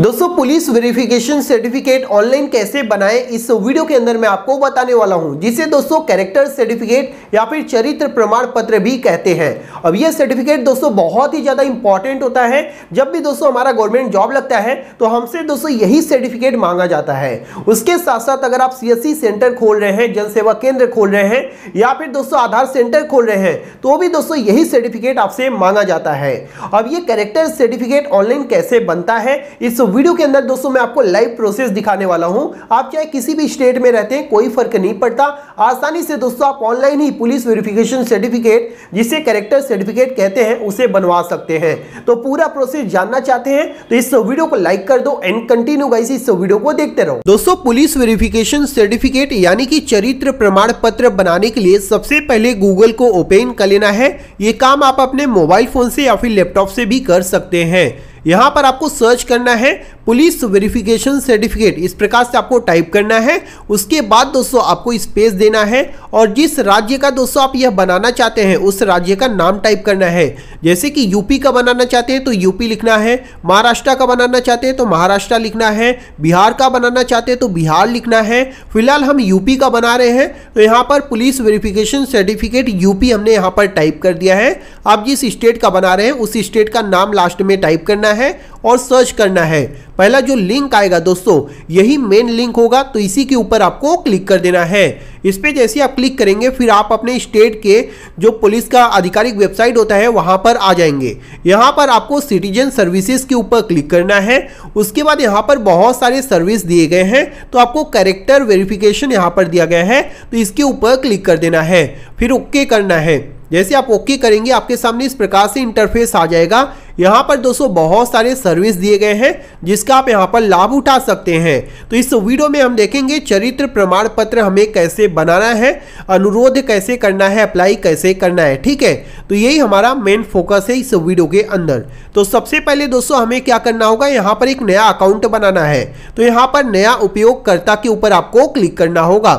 दोस्तों police verification certificate online कैसे बनाएं इस वीडियो के अंदर मैं आपको बताने वाला हूं जिसे दोस्तों कैरेक्टर सर्टिफिकेट या फिर चरित्र प्रमाण पत्र भी कहते हैं अब यह सर्टिफिकेट दोस्तों बहुत ही ज़्यादा इंपॉर्टेंट होता है जब भी दोस्तों हमारा गवर्नमेंट जॉब लगता है तो हमसे दोस्तों यही सर्टिफिकेट मांगा जाता है उसके साथ साथ अगर आप सी सेंटर खोल रहे हैं जन सेवा केंद्र खोल रहे हैं या फिर दोस्तों आधार सेंटर खोल रहे हैं तो भी दोस्तों यही सर्टिफिकेट आपसे मांगा जाता है अब ये कैरेक्टर सर्टिफिकेट ऑनलाइन कैसे बनता है इस वीडियो के अंदर दोस्तों मैं आपको लाइव प्रोसेस दिखाने वाला हूं आप चाहे किसी भी स्टेट में रहते हैं कोई फर्क नहीं पड़ता आसानी से दोस्तों आप ऑनलाइन ही पुलिस वेरिफिकेशन सर्टिफिकेट जिसे कैरेक्टर सर्टिफिकेट कहते हैं उसे बनवा सकते हैं तो पूरा प्रोसेस जानना चाहते हैं तो इस वीडियो को लाइक कर दो एंड कंटिन्यू गाइस इस वीडियो को देखते रहो दोस्तों पुलिस वेरिफिकेशन सर्टिफिकेट यानी कि चरित्र प्रमाण पत्र बनाने के लिए सबसे पहले गूगल को ओपन कर लेना है ये काम आप अपने मोबाइल फोन से या फिर लैपटॉप से भी कर सकते हैं यहां पर आपको सर्च करना है पुलिस वेरिफिकेशन सर्टिफिकेट इस प्रकार से आपको टाइप करना है उसके बाद दोस्तों आपको स्पेस देना है और जिस राज्य का दोस्तों आप यह बनाना चाहते हैं उस राज्य का नाम टाइप करना है जैसे कि यूपी का बनाना चाहते हैं तो यूपी लिखना है महाराष्ट्र का बनाना चाहते हैं तो महाराष्ट्र लिखना है बिहार का बनाना चाहते हैं तो बिहार लिखना है फिलहाल हम यूपी का बना रहे हैं तो यहाँ पर पुलिस वेरिफिकेशन सर्टिफिकेट यूपी हमने यहाँ पर टाइप कर दिया है आप जिस स्टेट का बना रहे हैं उस स्टेट का नाम लास्ट में टाइप करना है और सर्च करना है पहला जो लिंक आएगा दोस्तों यही मेन लिंक होगा तो इसी के ऊपर आपको क्लिक कर देना है इस पर जैसे आप क्लिक करेंगे फिर आप अपने स्टेट के जो पुलिस का आधिकारिक वेबसाइट होता है वहाँ पर आ जाएंगे यहाँ पर आपको सिटीजन सर्विसेज के ऊपर क्लिक करना है उसके बाद यहाँ पर बहुत सारे सर्विस दिए गए हैं तो आपको करेक्टर वेरिफिकेशन यहाँ पर दिया गया है तो इसके ऊपर क्लिक कर देना है फिर ओके करना है जैसे आप ओके करेंगे आपके सामने इस प्रकार से इंटरफेस आ जाएगा यहाँ पर दोस्तों बहुत सारे सर्विस दिए गए हैं जिसका आप यहाँ पर लाभ उठा सकते हैं तो इस वीडियो में हम देखेंगे चरित्र प्रमाण पत्र हमें कैसे बनाना है अनुरोध कैसे करना है अप्लाई कैसे करना है ठीक है तो यही हमारा मेन फोकस है इस वीडियो के अंदर तो सबसे पहले दोस्तों हमें क्या करना होगा यहाँ पर एक नया अकाउंट बनाना है तो यहाँ पर नया उपयोगकर्ता के ऊपर आपको क्लिक करना होगा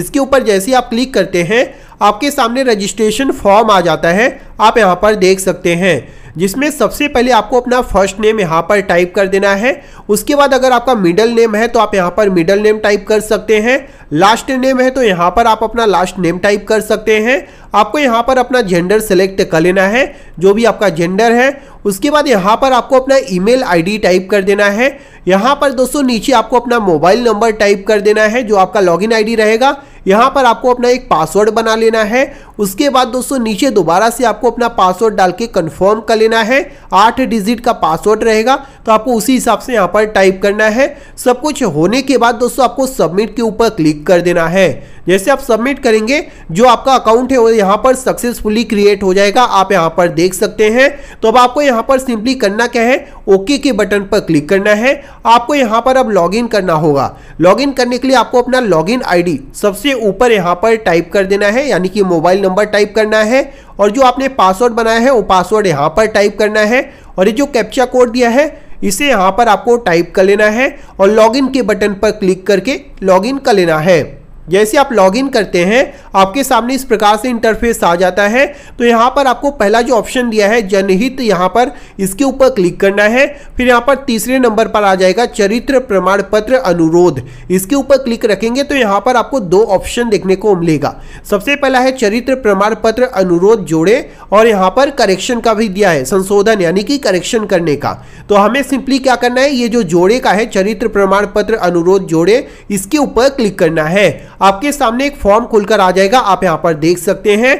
इसके ऊपर जैसे आप क्लिक करते हैं आपके सामने रजिस्ट्रेशन फॉर्म आ जाता है आप यहाँ पर देख सकते हैं जिसमें सबसे पहले आपको अपना फर्स्ट नेम यहाँ पर टाइप कर देना है उसके बाद अगर आपका मिडल नेम है तो आप यहाँ पर मिडल नेम टाइप कर सकते हैं लास्ट नेम है तो यहाँ पर आप अपना लास्ट नेम टाइप कर सकते हैं आपको यहाँ पर अपना जेंडर सेलेक्ट कर लेना है जो भी आपका जेंडर है उसके बाद यहाँ पर आपको अपना ईमेल आईडी टाइप कर देना है यहाँ पर दोस्तों नीचे आपको अपना मोबाइल नंबर टाइप कर देना है जो आपका लॉगिन आईडी रहेगा यहाँ पर आपको अपना एक पासवर्ड बना लेना है उसके बाद दोस्तों नीचे दोबारा से आपको अपना पासवर्ड डाल के कन्फर्म कर लेना है आठ डिजिट का पासवर्ड रहेगा तो आपको उसी हिसाब से यहाँ पर टाइप करना है सब कुछ होने के बाद दोस्तों आपको सबमिट के ऊपर क्लिक कर देना है जैसे आप सबमिट करेंगे जो आपका अकाउंट है वो यहाँ पर सक्सेसफुली क्रिएट हो जाएगा आप यहाँ पर देख सकते हैं तो अब आपको यहाँ पर सिंपली करना क्या है ओके के बटन पर क्लिक करना है आपको यहाँ पर अब लॉगिन करना होगा लॉगिन करने के लिए आपको अपना लॉगिन आईडी सबसे ऊपर यहाँ पर टाइप कर देना है यानी कि मोबाइल नंबर टाइप करना है और जो आपने पासवर्ड बनाया है वो पासवर्ड यहाँ पर टाइप करना है और ये जो कैप्चा कोड दिया है इसे यहाँ पर आपको टाइप कर लेना है और लॉगिन के बटन पर क्लिक करके लॉगिन कर लेना है जैसे आप लॉगिन करते हैं आपके सामने इस प्रकार से इंटरफेस आ जाता है तो यहाँ पर आपको पहला जो ऑप्शन दिया है जनहित यहाँ पर इसके ऊपर क्लिक करना है फिर यहाँ पर तीसरे नंबर पर आ जाएगा चरित्र प्रमाण पत्र अनुरोध इसके ऊपर क्लिक रखेंगे तो यहाँ पर आपको दो ऑप्शन देखने को मिलेगा सबसे पहला है चरित्र प्रमाण पत्र अनुरोध जोड़े और यहाँ पर करेक्शन का भी दिया है संशोधन यानी कि करेक्शन करने का तो हमें सिंपली क्या करना है ये जो जोड़े का है चरित्र प्रमाण पत्र अनुरोध जोड़े इसके ऊपर क्लिक करना है आपके सामने एक फॉर्म खुलकर आ जाएगा आप यहाँ पर देख सकते हैं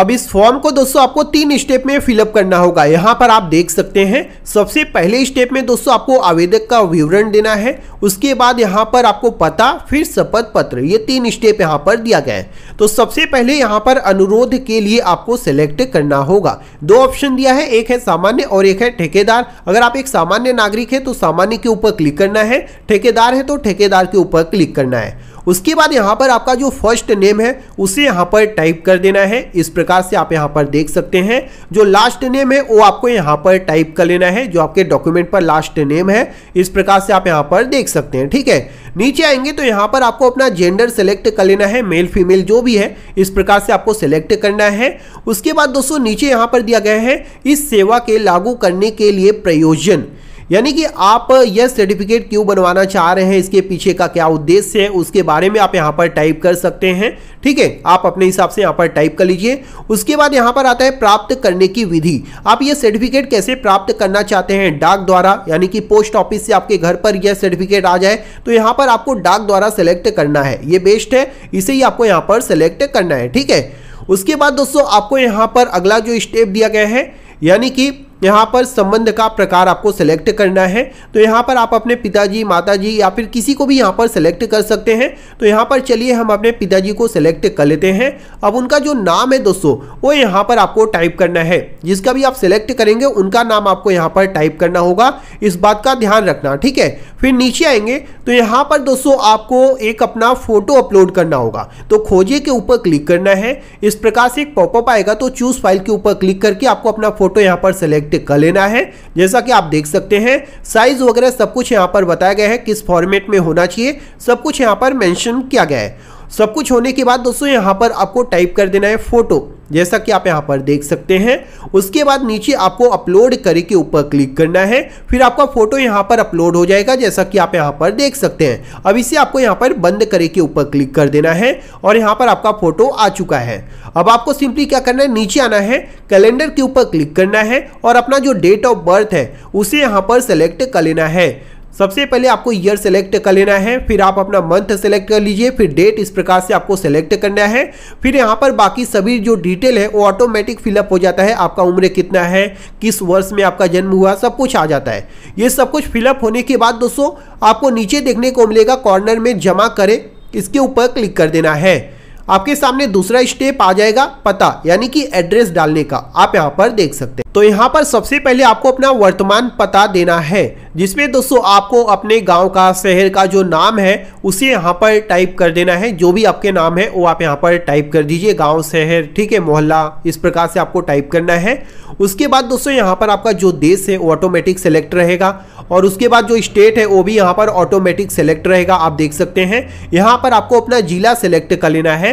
अब इस फॉर्म को दोस्तों आपको तीन स्टेप में फिलअप करना होगा यहाँ पर आप देख सकते हैं सबसे पहले स्टेप में दोस्तों आपको आवेदक का विवरण देना है उसके बाद यहाँ पर आपको पता फिर शपथ पत्र ये तीन स्टेप यहाँ पर दिया गया है तो सबसे पहले यहाँ पर अनुरोध के लिए आपको सेलेक्ट करना होगा दो ऑप्शन दिया है एक है सामान्य और एक है ठेकेदार अगर आप एक सामान्य नागरिक है तो सामान्य के ऊपर क्लिक करना है ठेकेदार है तो ठेकेदार के ऊपर क्लिक करना है उसके बाद यहाँ पर आपका जो फर्स्ट नेम है उसे यहाँ पर टाइप कर देना है इस प्रकार से आप यहाँ पर देख सकते हैं जो लास्ट नेम है वो आपको यहाँ पर टाइप कर लेना है जो आपके डॉक्यूमेंट पर लास्ट नेम है इस प्रकार से आप यहाँ पर देख सकते हैं ठीक है नीचे आएंगे तो यहाँ पर आपको अपना जेंडर सेलेक्ट कर लेना है मेल फीमेल जो भी है इस प्रकार से आपको सेलेक्ट करना है उसके बाद दोस्तों नीचे यहाँ पर दिया गया है इस सेवा के लागू करने के लिए प्रयोजन यानी कि आप यह सर्टिफिकेट क्यों बनवाना चाह रहे हैं इसके पीछे का क्या उद्देश्य है उसके बारे में आप यहाँ पर टाइप कर सकते हैं ठीक है आप अपने हिसाब से यहाँ पर टाइप कर लीजिए उसके बाद यहाँ पर आता है प्राप्त करने की विधि आप ये सर्टिफिकेट कैसे प्राप्त करना चाहते हैं डाक द्वारा यानी कि पोस्ट ऑफिस से आपके घर पर यह सर्टिफिकेट आ जाए तो यहाँ पर आपको डाक द्वारा सेलेक्ट करना है ये बेस्ट है इसे ही आपको यहाँ पर सेलेक्ट करना है ठीक है उसके बाद दोस्तों आपको यहाँ पर अगला जो स्टेप दिया गया है यानी कि यहाँ पर संबंध का प्रकार आपको सेलेक्ट करना है तो यहाँ पर आप अपने पिताजी माताजी या फिर किसी को भी यहाँ पर सेलेक्ट कर सकते हैं तो यहाँ पर चलिए हम अपने पिताजी को सेलेक्ट कर लेते हैं अब उनका जो नाम है दोस्तों वो यहाँ पर आपको टाइप करना है जिसका भी आप सेलेक्ट करेंगे उनका नाम आपको यहाँ पर टाइप करना होगा इस बात का ध्यान रखना ठीक है फिर नीचे आएंगे तो यहाँ पर दोस्तों आपको एक अपना फोटो अपलोड करना होगा तो खोजे के ऊपर क्लिक करना है इस प्रकार से एक पॉपअप आएगा तो चूज फाइल के ऊपर क्लिक करके आपको अपना फोटो यहाँ पर सेलेक्ट सेलेक्ट कर लेना है जैसा कि आप देख सकते हैं साइज वगैरह सब कुछ यहाँ पर बताया गया है किस फॉर्मेट में होना चाहिए सब कुछ यहाँ पर मैंशन किया गया है सब कुछ होने के बाद दोस्तों यहाँ पर आपको टाइप कर देना है फोटो जैसा कि आप यहाँ पर देख सकते हैं उसके बाद नीचे आपको अपलोड करके के ऊपर क्लिक करना है फिर आपका फोटो यहाँ पर अपलोड हो जाएगा जैसा कि आप यहाँ पर देख सकते हैं अब इसे आपको यहाँ पर बंद करे के ऊपर क्लिक कर देना है और यहाँ पर आपका फोटो आ चुका है अब आपको सिंपली क्या करना है नीचे आना है कैलेंडर के ऊपर क्लिक करना है और अपना जो डेट ऑफ बर्थ है उसे यहाँ पर सेलेक्ट कर लेना है सबसे पहले आपको ईयर सेलेक्ट कर लेना है फिर आप अपना मंथ सेलेक्ट कर लीजिए फिर डेट इस प्रकार से आपको सेलेक्ट करना है फिर यहाँ पर बाकी सभी जो डिटेल है वो ऑटोमेटिक फिलअप हो जाता है आपका उम्र कितना है किस वर्ष में आपका जन्म हुआ सब कुछ आ जाता है ये सब कुछ फिलअप होने के बाद दोस्तों आपको नीचे देखने को मिलेगा कॉर्नर में जमा करें इसके ऊपर क्लिक कर देना है आपके सामने दूसरा स्टेप आ जाएगा पता यानी कि एड्रेस डालने का आप यहाँ पर देख सकते हैं तो यहाँ पर सबसे पहले आपको अपना वर्तमान पता देना है जिसमें दोस्तों आपको अपने गांव का शहर का जो नाम है उसे यहाँ पर टाइप कर देना है जो भी आपके नाम है वो आप यहाँ पर टाइप कर दीजिए गांव शहर ठीक है मोहल्ला इस प्रकार से आपको टाइप करना है उसके बाद दोस्तों यहाँ पर आपका जो देश है वो ऑटोमेटिक सेलेक्ट रहेगा और उसके बाद जो स्टेट है वो भी यहाँ पर ऑटोमेटिक सेलेक्ट रहेगा आप देख सकते हैं यहाँ पर आपको अपना जिला सेलेक्ट कर लेना है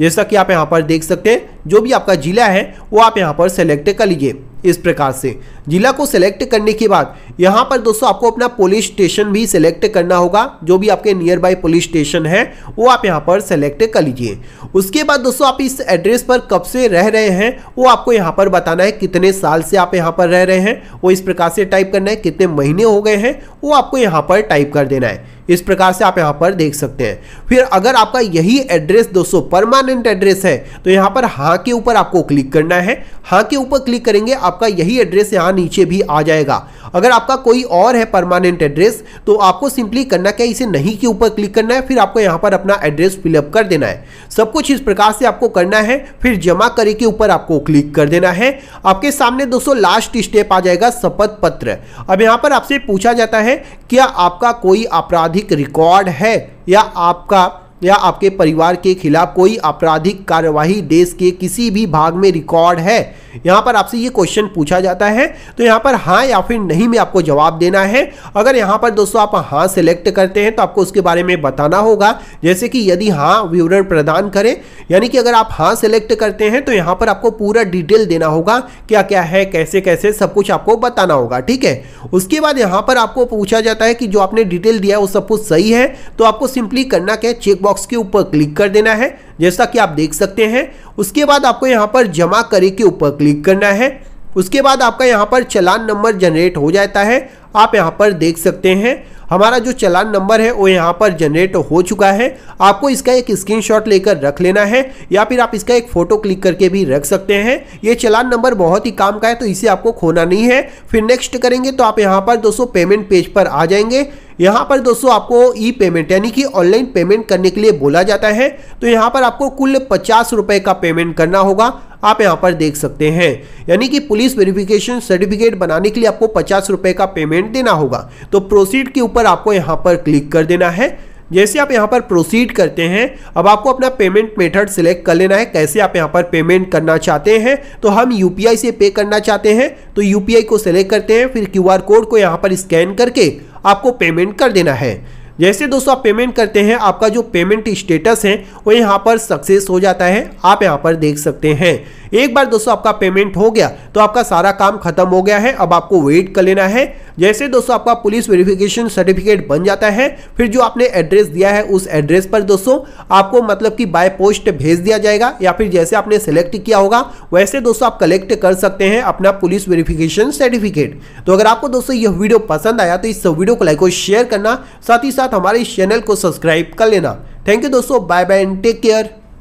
जैसा कि आप यहाँ पर देख सकते हैं जो भी आपका जिला है वो आप यहाँ पर सेलेक्ट कर लीजिए इस प्रकार से जिला को सेलेक्ट करने के बाद यहाँ पर दोस्तों आपको अपना पुलिस स्टेशन भी सेलेक्ट करना होगा जो भी आपके नियर बाय पुलिस स्टेशन है वो आप यहाँ पर सेलेक्ट कर लीजिए उसके बाद दोस्तों आप इस एड्रेस पर कब से रह रहे हैं वो आपको यहाँ पर बताना है कितने साल से आप यहाँ पर रह रहे हैं वो इस प्रकार से टाइप करना है कितने महीने हो गए हैं वो आपको यहाँ पर टाइप कर देना है इस प्रकार से आप यहाँ पर देख सकते हैं फिर अगर आपका यही एड्रेस दोस्तों परमानेंट परमानेंट एड्रेस है तो यहाँ पर हाँ के ऊपर आपको क्लिक करना है हाँ के ऊपर क्लिक करेंगे आपका यही एड्रेस यहाँ नीचे भी आ जाएगा अगर आपका कोई और है परमानेंट एड्रेस तो आपको सिंपली करना क्या इसे नहीं के ऊपर क्लिक करना है फिर आपको यहाँ पर अपना एड्रेस फिलअप कर देना है सब कुछ इस प्रकार से आपको करना है फिर जमा करे के ऊपर आपको क्लिक कर देना है आपके सामने दोस्तों लास्ट स्टेप आ जाएगा शपथ पत्र अब यहाँ पर आपसे पूछा जाता है क्या आपका कोई आपराधिक रिकॉर्ड है या आपका या आपके परिवार के खिलाफ कोई आपराधिक कार्यवाही देश के किसी भी भाग में रिकॉर्ड है यहाँ पर आपसे ये क्वेश्चन पूछा जाता है तो यहाँ पर हाँ या फिर नहीं में आपको जवाब देना है अगर यहाँ पर दोस्तों आप हाँ सेलेक्ट करते हैं तो आपको उसके बारे में बताना होगा जैसे कि यदि हाँ विवरण प्रदान करें यानी कि अगर आप हाँ सेलेक्ट करते हैं तो यहाँ पर आपको पूरा डिटेल देना होगा क्या क्या है कैसे कैसे सब कुछ आपको बताना होगा ठीक है उसके बाद यहाँ पर आपको पूछा जाता है कि जो आपने डिटेल दिया है वो सब कुछ सही है तो आपको सिंपली करना क्या चेक बॉक्स के ऊपर क्लिक कर देना है जैसा कि आप देख सकते हैं उसके बाद आपको यहाँ पर जमा करे के ऊपर क्लिक करना है उसके बाद आपका यहाँ पर चलान नंबर जनरेट हो जाता है आप यहाँ पर देख सकते हैं हमारा जो चलान नंबर है वो यहाँ पर जनरेट हो चुका है आपको इसका एक स्क्रीनशॉट लेकर रख लेना है या फिर आप इसका एक फ़ोटो क्लिक करके भी रख सकते हैं ये चलान नंबर बहुत ही काम का है तो इसे आपको खोना नहीं है फिर नेक्स्ट करेंगे तो आप यहाँ पर दोस्तों पेमेंट पेज पर आ जाएंगे यहाँ पर दोस्तों आपको ई पेमेंट यानी कि ऑनलाइन पेमेंट करने के लिए बोला जाता है तो यहाँ पर आपको कुल पचास रुपये का पेमेंट करना होगा आप यहाँ पर देख सकते हैं यानी कि पुलिस वेरिफिकेशन सर्टिफिकेट बनाने के लिए आपको पचास रुपये का पेमेंट देना होगा तो प्रोसीड के ऊपर आपको यहाँ पर क्लिक कर देना है जैसे आप यहाँ पर प्रोसीड करते हैं अब आपको अपना पेमेंट मेथड सिलेक्ट कर लेना है कैसे आप यहाँ पर पेमेंट करना चाहते हैं तो हम यू से पे करना चाहते हैं तो यू को सिलेक्ट करते हैं फिर क्यू कोड को यहाँ पर स्कैन करके आपको पेमेंट कर देना है जैसे दोस्तों आप पेमेंट करते हैं आपका जो पेमेंट स्टेटस है वो यहाँ पर सक्सेस हो जाता है आप यहाँ पर देख सकते हैं एक बार दोस्तों आपका पेमेंट हो गया तो आपका सारा काम खत्म हो गया है अब आपको वेट कर लेना है जैसे दोस्तों आपका पुलिस वेरिफिकेशन सर्टिफिकेट बन जाता है फिर जो आपने एड्रेस दिया है उस एड्रेस पर दोस्तों आपको मतलब कि बाय पोस्ट भेज दिया जाएगा या फिर जैसे आपने सेलेक्ट किया होगा वैसे दोस्तों आप कलेक्ट कर सकते हैं अपना पुलिस वेरिफिकेशन सर्टिफिकेट तो अगर आपको दोस्तों यह वीडियो पसंद आया तो इस वीडियो को लाइक और शेयर करना साथ ही साथ साथ हमारे इस चैनल को सब्सक्राइब कर लेना थैंक यू दोस्तों bye bye and take care